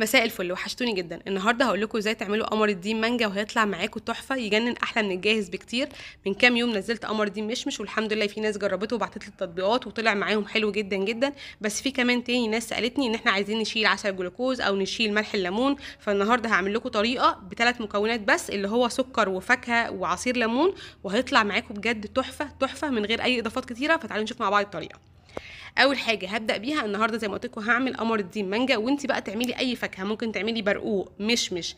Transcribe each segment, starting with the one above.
مساء الفل وحشتوني جدا النهارده هقول لكم ازاي تعملوا قمر الدين مانجا وهيطلع معاكم تحفه يجنن احلى من الجاهز بكتير من كام يوم نزلت قمر الدين مشمش والحمد لله في ناس جربته وبعتت لي التطبيقات وطلع معاهم حلو جدا جدا بس في كمان تاني ناس سالتني ان احنا عايزين نشيل عسل جلوكوز او نشيل ملح الليمون فالنهارده هعمل لكم طريقه بثلاث مكونات بس اللي هو سكر وفاكهه وعصير ليمون وهيطلع معاكم بجد تحفه تحفه من غير اي اضافات كتيره فتعالوا نشوف مع بعض الطريقه اول حاجه هبدا بيها النهارده زي ما قلت لكم هعمل قمر الدين مانجا وانت بقى تعملي اي فاكهه ممكن تعملي برقوق مشمش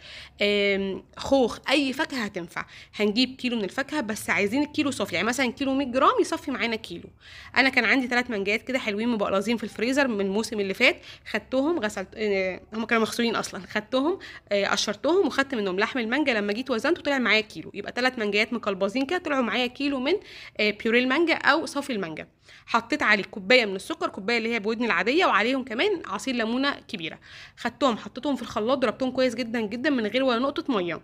خوخ اي فاكهه هتنفع هنجيب كيلو من الفاكهه بس عايزين الكيلو صافي يعني مثلا كيلو 100 جرام يصفي معانا كيلو انا كان عندي ثلاث مانجات كده حلوين مبقلظين في الفريزر من الموسم اللي فات خدتهم غسلت آه، هم كانوا مغسولين اصلا خدتهم آه، قشرتهم وخدت منهم لحم المانجا لما جيت وزنته طلع معايا كيلو يبقى ثلاث مانجات مقلبظين كده طلعوا معايا كيلو من آه، بيوري المانجا او صافي المانجا حطيت عليه كوبايه من السكر كوبايه اللي هي بودن العاديه وعليهم كمان عصير ليمونه كبيره خدتهم حطيتهم في الخلاط ضربتهم كويس جدا جدا من غير ولا نقطه ميه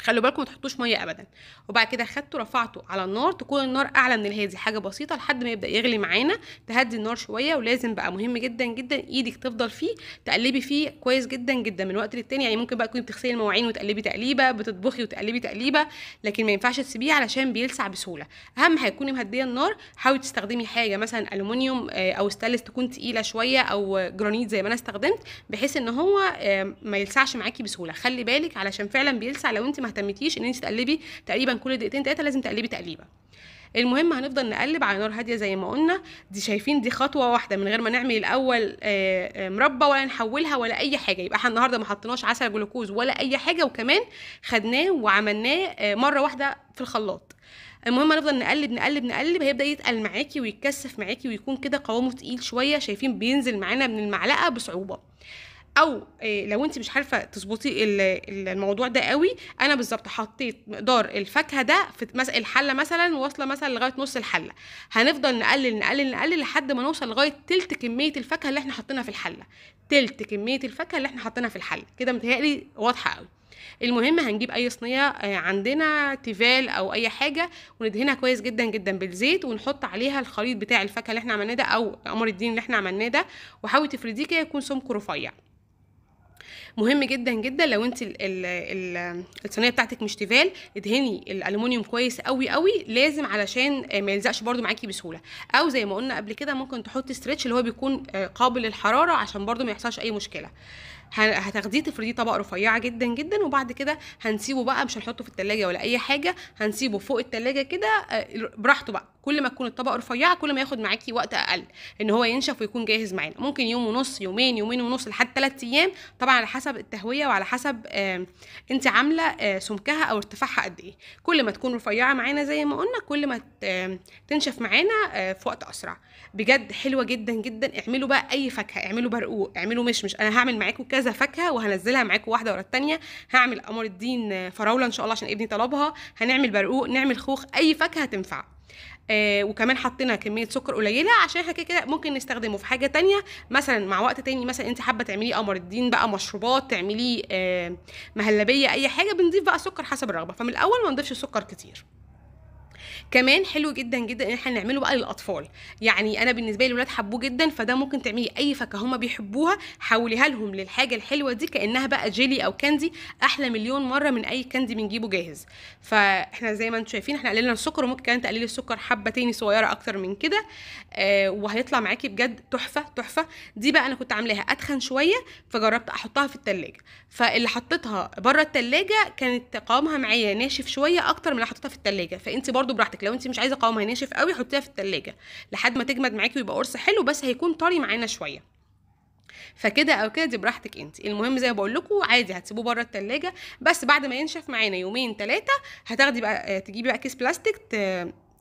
خلوا بالكم ما تحطوش ميه ابدا وبعد كده خدته رفعته على النار تكون النار اعلى من الهادي حاجه بسيطه لحد ما يبدا يغلي معانا تهدي النار شويه ولازم بقى مهم جدا جدا ايدك تفضل فيه تقلبي فيه كويس جدا جدا من وقت للتاني يعني ممكن بقى تكوني بتغسلي المواعين وتقلبي تقليبه بتطبخي وتقلبي تقليبه لكن ما ينفعش تسيبيه علشان بيلسع بسهوله اهم حاجه تكوني مهديه النار حاولي تستخدمي حاجه مثلا الومنيوم آه، او ستانلس تكون تقيله شويه او جرانيت زي ما انا استخدمت بحيث ان هو آه، ما يلسعش معاكي بسهوله خلي بالك علشان فعلا بيلسع لو انت ما اهتمتيش ان انت تقلبي تقريبا كل دقيقتين تلاته لازم تقلبي تقليبه المهم هنفضل نقلب على نار هاديه زي ما قلنا دي شايفين دي خطوه واحده من غير ما نعمل الاول آه، آه، مربى ولا نحولها ولا اي حاجه يبقى احنا النهارده ما حطيناش عسل جلوكوز ولا اي حاجه وكمان خدناه وعملناه آه، مره واحده في الخلاط المهم هنفضل نقلب نقلب نقلب هيبدا يتقل معاكي ويتكثف معاكي ويكون كده قوامه تقيل شويه شايفين بينزل معانا من المعلقه بصعوبه او آه، لو انت مش عارفه تظبطي الموضوع ده قوي انا بالظبط حطيت مقدار الفاكهه ده في الحله مثلا واصله مثلا لغايه نص الحله هنفضل نقلل نقلل نقلل لحد ما نوصل لغايه تلت كميه الفاكهه اللي احنا حاطينها في الحله تلت كميه الفاكهه اللي احنا حاطينها في الحله كده متهيألي واضحه قوي المهم هنجيب اي صينيه آه، عندنا تيفال او اي حاجه وندهنها كويس جدا جدا بالزيت ونحط عليها الخليط بتاع الفاكهه اللي احنا عملناه ده او قمر الدين اللي احنا عملناه ده وحاولي تفرديه كده يكون سمكه رفيع مهم جدا جدا لو انت الصينيه بتاعتك مش تيفال ادهني الالومنيوم كويس قوي قوي لازم علشان ما يلزقش برده معاكي بسهوله او زي ما قلنا قبل كده ممكن تحطي ستريتش اللي هو بيكون آه، قابل للحراره عشان برده ما يحصلش اي مشكله هتاخديه تفرديه طبق رفيعه جدا جدا وبعد كده هنسيبه بقى مش هنحطه في التلاجة ولا اي حاجه هنسيبه فوق التلاجة كده آه، براحته بقى كل ما تكون الطبق رفيعه كل ما ياخد معاكي وقت اقل ان هو ينشف ويكون جاهز معانا ممكن يوم ونص يومين يومين ونص لحد ثلاث ايام طبعا على حسب التهويه وعلى حسب انت عامله آه، سمكها او ارتفاعها قد ايه كل ما تكون رفيعه معانا زي ما قلنا كل ما تنشف معانا آه، في وقت اسرع بجد حلوه جدا جدا اعملوا بقى اي فاكهه اعملوا برقوق اعملوا مشمش انا هعمل معاكم كذا كذا فاكهه وهنزلها معاكم واحده ورا الثانيه هعمل قمر الدين فراوله ان شاء الله عشان ابني طلبها هنعمل برقوق نعمل خوخ اي فاكهه تنفع آه وكمان حطينا كميه سكر قليله عشان احنا كده ممكن نستخدمه في حاجه تانية مثلا مع وقت تاني مثلا انت حابه تعمليه قمر الدين بقى مشروبات تعمليه آه مهلبيه اي حاجه بنضيف بقى سكر حسب الرغبه فمن الاول ما نضيفش سكر كتير كمان حلو جدا جدا ان احنا نعمله بقى للاطفال يعني انا بالنسبه لي الاولاد حبوه جدا فده ممكن تعملي اي فاكهه هما بيحبوها حوليها لهم للحاجه الحلوه دي كانها بقى جيلي او كاندي احلى مليون مره من اي كاندي بنجيبه جاهز فاحنا زي ما انتم شايفين احنا قللنا السكر وممكن كمان تقللي السكر حبه تاني صغيره اكتر من كده آه وهيطلع معاكي بجد تحفه تحفه دي بقى انا كنت عاملاها اتخن شويه فجربت احطها في التلاجة فاللي حطيتها بره التلاجة كانت قوامها معايا ناشف شويه اكتر من اللي حطيتها في التلاجة فانت برده براحتك بتاعتك لو انت مش عايزه قوامها ناشف قوي حطيها في التلاجة لحد ما تجمد معاكي ويبقى قرص حلو بس هيكون طري معانا شويه فكده او كده دي براحتك انت المهم زي ما بقول لكم عادي هتسيبوه بره التلاجة بس بعد ما ينشف معانا يومين ثلاثه هتاخدي بقى آه، تجيبي بقى كيس بلاستيك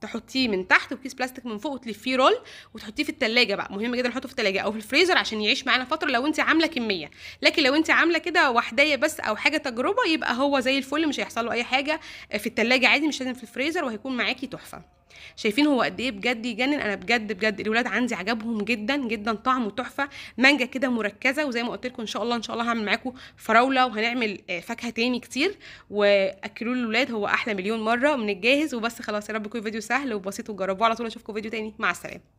تحطيه من تحت وكيس بلاستيك من فوق وتلفيه رول وتحطيه في التلاجة بقى مهم جدا نحطه في التلاجة او في الفريزر عشان يعيش معانا فتره لو انت عامله كميه لكن لو انت عامله كده وحدية بس او حاجه تجربه يبقى هو زي الفل مش هيحصل له اي حاجه في التلاجة عادي مش لازم في الفريزر وهيكون معاكي تحفه شايفين هو قد ايه بجد يجنن انا بجد بجد الولاد عندي عجبهم جدا جدا طعمه تحفه مانجا كده مركزه وزي ما قلت لكم ان شاء الله ان شاء الله هعمل معاكم فراوله وهنعمل آه، فاكهه تاني كتير واكلوا الولاد هو احلى مليون مره من الجاهز وبس خلاص يا رب يكون فيديو سهل وبسيط وجربوه على طول اشوفكم فيديو تاني مع السلامه